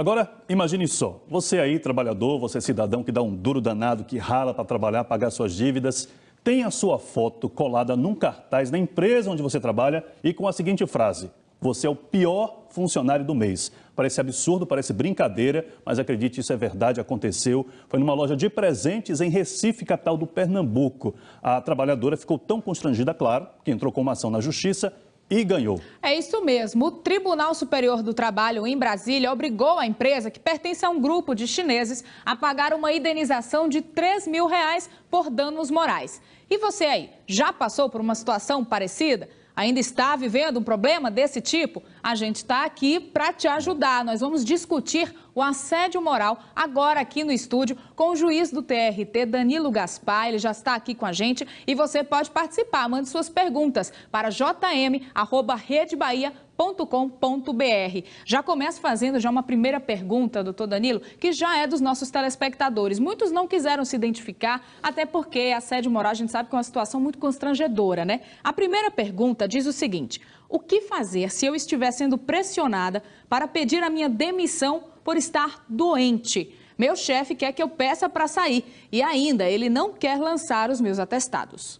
Agora, imagine só, você aí, trabalhador, você é cidadão que dá um duro danado, que rala para trabalhar, pagar suas dívidas, tem a sua foto colada num cartaz da empresa onde você trabalha e com a seguinte frase: Você é o pior funcionário do mês. Parece absurdo, parece brincadeira, mas acredite, isso é verdade, aconteceu. Foi numa loja de presentes em Recife, capital do Pernambuco. A trabalhadora ficou tão constrangida, claro, que entrou com uma ação na justiça e ganhou. É isso mesmo. O Tribunal Superior do Trabalho em Brasília obrigou a empresa, que pertence a um grupo de chineses, a pagar uma indenização de 3 mil reais por danos morais. E você aí, já passou por uma situação parecida? Ainda está vivendo um problema desse tipo? a gente está aqui para te ajudar. Nós vamos discutir o assédio moral agora aqui no estúdio com o juiz do TRT, Danilo Gaspar. Ele já está aqui com a gente e você pode participar. Mande suas perguntas para jm@redebahia.com.br. Já começo fazendo já uma primeira pergunta, doutor Danilo, que já é dos nossos telespectadores. Muitos não quiseram se identificar, até porque assédio moral a gente sabe que é uma situação muito constrangedora, né? A primeira pergunta diz o seguinte: o que fazer se eu estiver sendo pressionada para pedir a minha demissão por estar doente? Meu chefe quer que eu peça para sair e ainda ele não quer lançar os meus atestados.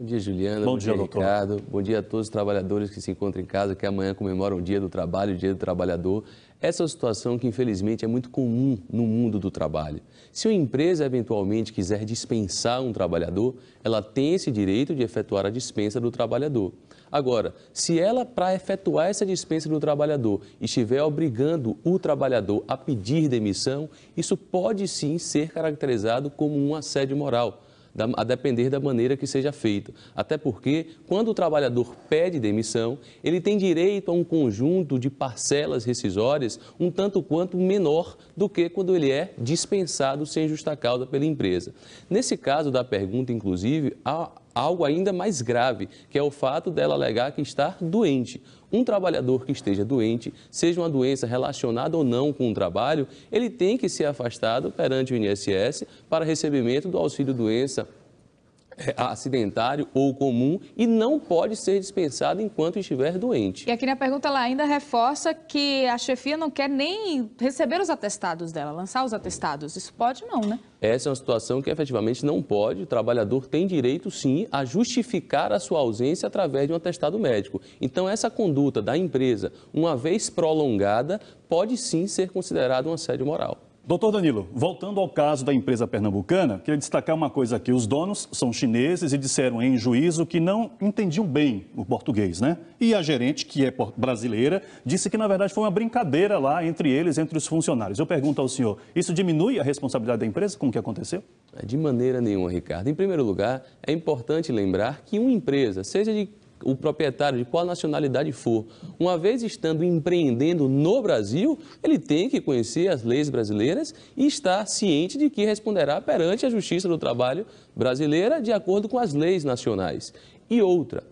Bom dia, Juliana. Bom, bom dia, dia Ricardo. Bom dia a todos os trabalhadores que se encontram em casa, que amanhã comemoram o Dia do Trabalho, o Dia do Trabalhador. Essa é uma situação que, infelizmente, é muito comum no mundo do trabalho. Se uma empresa eventualmente quiser dispensar um trabalhador, ela tem esse direito de efetuar a dispensa do trabalhador. Agora, se ela, para efetuar essa dispensa do trabalhador, estiver obrigando o trabalhador a pedir demissão, isso pode sim ser caracterizado como um assédio moral a depender da maneira que seja feita. Até porque, quando o trabalhador pede demissão, ele tem direito a um conjunto de parcelas rescisórias um tanto quanto menor do que quando ele é dispensado sem justa causa pela empresa. Nesse caso da pergunta, inclusive, a algo ainda mais grave, que é o fato dela alegar que está doente. Um trabalhador que esteja doente, seja uma doença relacionada ou não com o trabalho, ele tem que ser afastado perante o INSS para recebimento do auxílio doença é, acidentário ou comum e não pode ser dispensado enquanto estiver doente. E aqui na pergunta ela ainda reforça que a chefia não quer nem receber os atestados dela, lançar os atestados. Isso pode não, né? Essa é uma situação que efetivamente não pode. O trabalhador tem direito sim a justificar a sua ausência através de um atestado médico. Então essa conduta da empresa, uma vez prolongada, pode sim ser considerada um assédio moral. Doutor Danilo, voltando ao caso da empresa pernambucana, queria destacar uma coisa aqui. Os donos são chineses e disseram em juízo que não entendiam bem o português, né? E a gerente, que é brasileira, disse que na verdade foi uma brincadeira lá entre eles, entre os funcionários. Eu pergunto ao senhor, isso diminui a responsabilidade da empresa com o que aconteceu? É, de maneira nenhuma, Ricardo. Em primeiro lugar, é importante lembrar que uma empresa, seja de o proprietário de qual nacionalidade for, uma vez estando empreendendo no Brasil, ele tem que conhecer as leis brasileiras e estar ciente de que responderá perante a Justiça do Trabalho brasileira de acordo com as leis nacionais. E outra,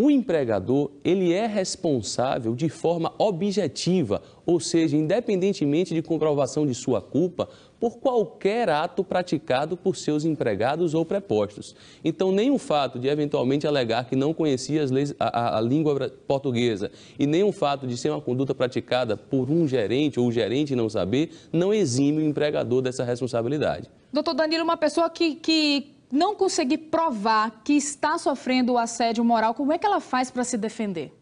o empregador ele é responsável de forma objetiva, ou seja, independentemente de comprovação de sua culpa, por qualquer ato praticado por seus empregados ou prepostos. Então, nem o fato de eventualmente alegar que não conhecia leis, a, a, língua portuguesa e nem o fato de ser uma conduta praticada por um gerente ou o gerente não saber, não exime o empregador dessa responsabilidade. Doutor Danilo, uma pessoa que, que não conseguir provar que está sofrendo o assédio moral, como é que ela faz para se defender?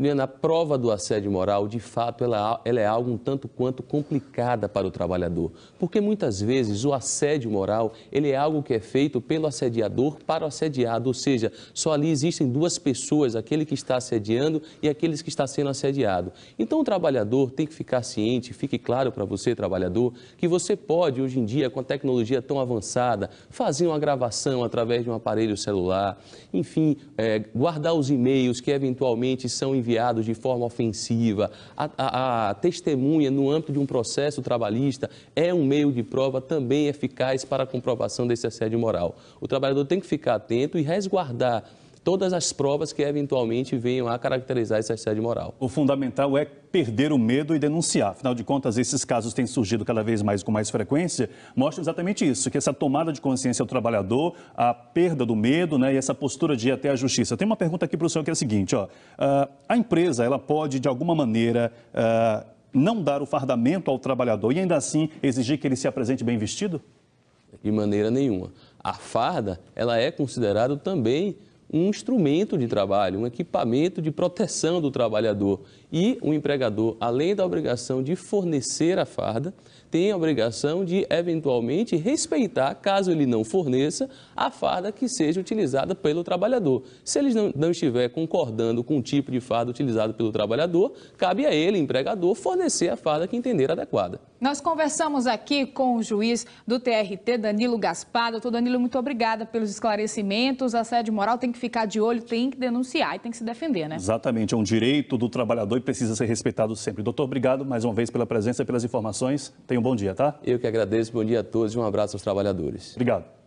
Liana, né, a prova do assédio moral, de fato, ela, ela é algo um tanto quanto complicada para o trabalhador, porque muitas vezes o assédio moral, ele é algo que é feito pelo assediador para o assediado, ou seja, só ali existem duas pessoas, aquele que está assediando e aqueles que está sendo assediado. Então o trabalhador tem que ficar ciente, fique claro para você, trabalhador, que você pode, hoje em dia, com a tecnologia tão avançada, fazer uma gravação através de um aparelho celular, enfim, é, guardar os e-mails que eventualmente são enviados enviados de forma ofensiva. A, a, a testemunha no âmbito de um processo trabalhista é um meio de prova também eficaz para a comprovação desse assédio moral. O trabalhador tem que ficar atento e resguardar todas as provas que eventualmente venham a caracterizar esse assédio moral. O fundamental é perder o medo e denunciar. Afinal de contas, esses casos têm surgido cada vez mais com mais frequência, mostra exatamente isso, que essa tomada de consciência ao trabalhador, a perda do medo né, e essa postura de ir até a justiça. Tem uma pergunta aqui para o senhor que é a seguinte, ó, ah, a empresa ela pode, de alguma maneira, ah, não dar o fardamento ao trabalhador e ainda assim exigir que ele se apresente bem vestido? De maneira nenhuma. A farda, ela é considerada também um instrumento de trabalho, um equipamento de proteção do trabalhador. E o empregador, além da obrigação de fornecer a farda, tem a obrigação de, eventualmente, respeitar, caso ele não forneça, a farda que seja utilizada pelo trabalhador. Se ele não, não estiver concordando com o tipo de farda utilizado pelo trabalhador, cabe a ele, empregador, fornecer a farda que entender adequada. Nós conversamos aqui com o juiz do TRT, Danilo Gaspar. Doutor Danilo, muito obrigada pelos esclarecimentos. A sede moral tem que ficar de olho, tem que denunciar e tem que se defender, né? Exatamente, é um direito do trabalhador e precisa ser respeitado sempre. Doutor, obrigado mais uma vez pela presença e pelas informações bom dia, tá? Eu que agradeço, bom dia a todos e um abraço aos trabalhadores. Obrigado.